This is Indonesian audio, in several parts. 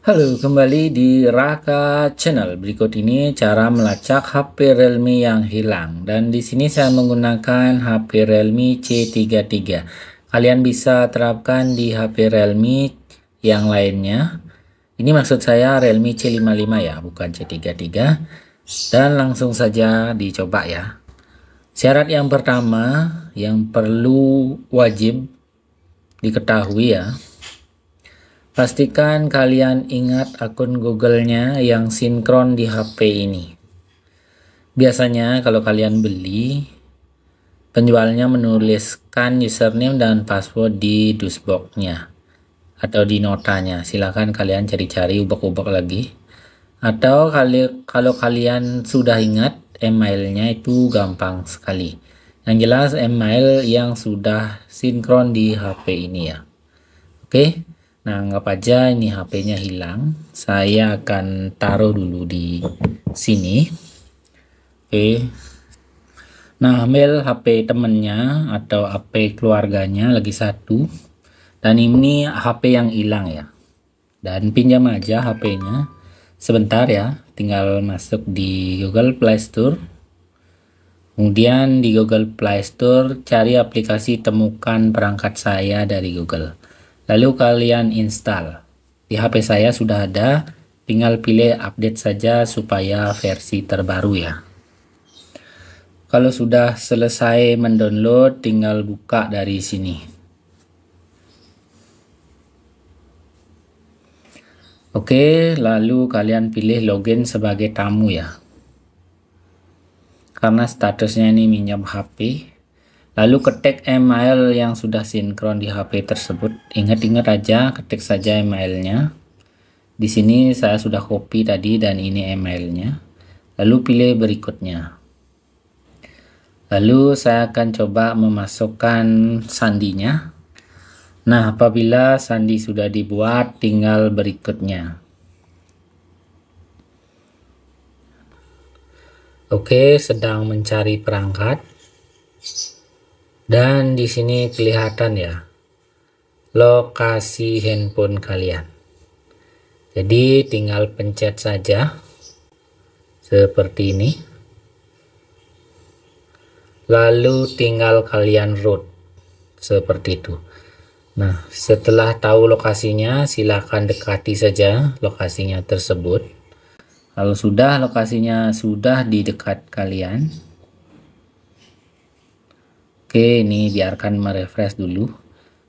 Halo, kembali di Raka Channel. Berikut ini cara melacak HP Realme yang hilang. Dan di sini saya menggunakan HP Realme C33. Kalian bisa terapkan di HP Realme yang lainnya. Ini maksud saya Realme C55 ya, bukan C33. Dan langsung saja dicoba ya. Syarat yang pertama yang perlu wajib diketahui ya Pastikan kalian ingat akun Google-nya yang sinkron di HP ini. Biasanya kalau kalian beli, penjualnya menuliskan username dan password di dusbox-nya atau di notanya. Silakan kalian cari-cari ubek-ubek lagi. Atau kali, kalau kalian sudah ingat email-nya itu gampang sekali. Yang jelas email yang sudah sinkron di HP ini ya. Oke. Okay? Nah, anggap aja ini HP-nya hilang. Saya akan taruh dulu di sini. Oke. Nah, ambil HP temennya atau HP keluarganya lagi satu. Dan ini HP yang hilang ya. Dan pinjam aja HP-nya. Sebentar ya, tinggal masuk di Google Play Store. Kemudian di Google Play Store cari aplikasi temukan perangkat saya dari Google lalu kalian install di HP saya sudah ada tinggal pilih update saja supaya versi terbaru ya kalau sudah selesai mendownload tinggal buka dari sini Oke, lalu kalian pilih login sebagai tamu ya. Karena statusnya ini minjam HP, Lalu ketik email yang sudah sinkron di HP tersebut. Ingat-ingat aja, ketik saja emailnya. Di sini saya sudah copy tadi dan ini emailnya. Lalu pilih berikutnya. Lalu saya akan coba memasukkan sandinya. Nah, apabila sandi sudah dibuat, tinggal berikutnya. Oke, sedang mencari perangkat. Dan di sini kelihatan ya lokasi handphone kalian. Jadi tinggal pencet saja seperti ini. Lalu tinggal kalian root seperti itu. Nah, setelah tahu lokasinya, silahkan dekati saja lokasinya tersebut. Kalau sudah lokasinya sudah di dekat kalian, Oke, ini biarkan merefresh dulu.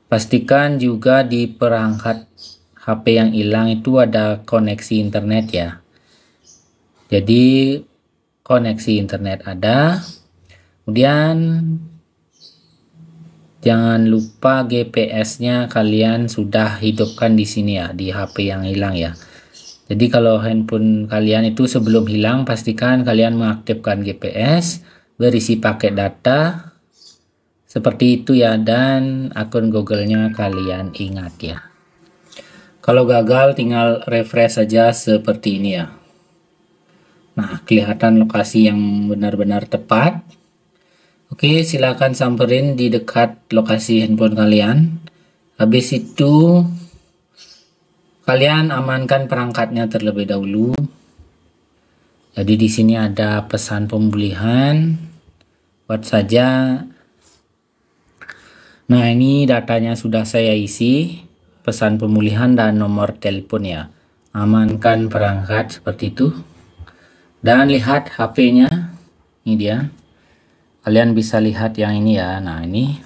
Pastikan juga di perangkat HP yang hilang itu ada koneksi internet ya. Jadi koneksi internet ada. Kemudian jangan lupa GPS-nya kalian sudah hidupkan di sini ya di HP yang hilang ya. Jadi kalau handphone kalian itu sebelum hilang pastikan kalian mengaktifkan GPS, berisi paket data, seperti itu ya dan akun Google-nya kalian ingat ya. Kalau gagal tinggal refresh saja seperti ini ya. Nah, kelihatan lokasi yang benar-benar tepat. Oke, silahkan samperin di dekat lokasi handphone kalian. Habis itu kalian amankan perangkatnya terlebih dahulu. Jadi di sini ada pesan pembelian. Buat saja Nah, ini datanya sudah saya isi, pesan pemulihan dan nomor telepon ya. Amankan perangkat seperti itu. Dan lihat HP-nya. Ini dia. Kalian bisa lihat yang ini ya. Nah, ini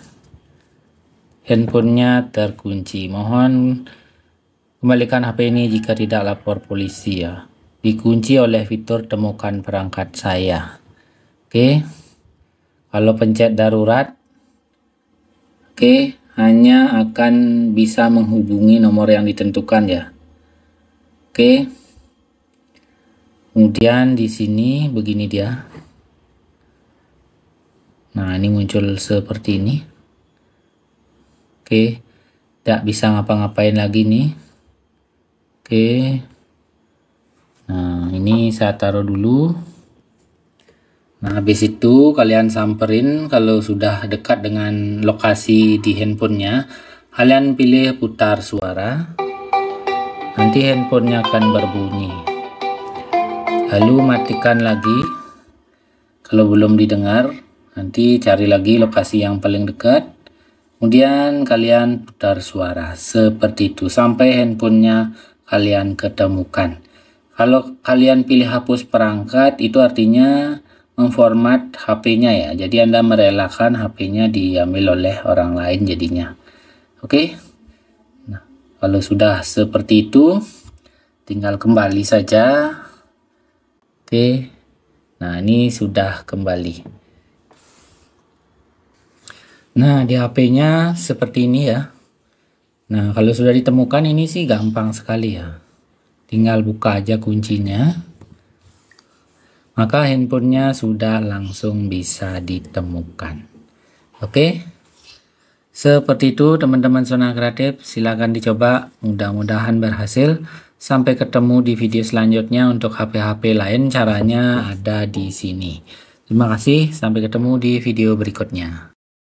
handphonenya terkunci. Mohon kembalikan HP ini jika tidak lapor polisi ya. Dikunci oleh fitur temukan perangkat saya. Oke. Kalau pencet darurat Oke, hanya akan bisa menghubungi nomor yang ditentukan ya. Oke. Kemudian di sini begini dia. Nah, ini muncul seperti ini. Oke. Tidak bisa ngapa-ngapain lagi nih. Oke. Nah, ini saya taruh dulu. Nah, habis itu kalian samperin kalau sudah dekat dengan lokasi di handphonenya. Kalian pilih putar suara. Nanti handphonenya akan berbunyi. Lalu matikan lagi. Kalau belum didengar, nanti cari lagi lokasi yang paling dekat. Kemudian kalian putar suara seperti itu sampai handphonenya kalian ketemukan. Kalau kalian pilih hapus perangkat, itu artinya memformat HP-nya ya. Jadi Anda merelakan HP-nya diambil oleh orang lain jadinya. Oke. Nah, kalau sudah seperti itu tinggal kembali saja. Oke. Nah, ini sudah kembali. Nah, di HP-nya seperti ini ya. Nah, kalau sudah ditemukan ini sih gampang sekali ya. Tinggal buka aja kuncinya maka handphonenya sudah langsung bisa ditemukan. Oke, seperti itu teman-teman zona kreatif, silahkan dicoba, mudah-mudahan berhasil. Sampai ketemu di video selanjutnya untuk HP-HP lain, caranya ada di sini. Terima kasih, sampai ketemu di video berikutnya.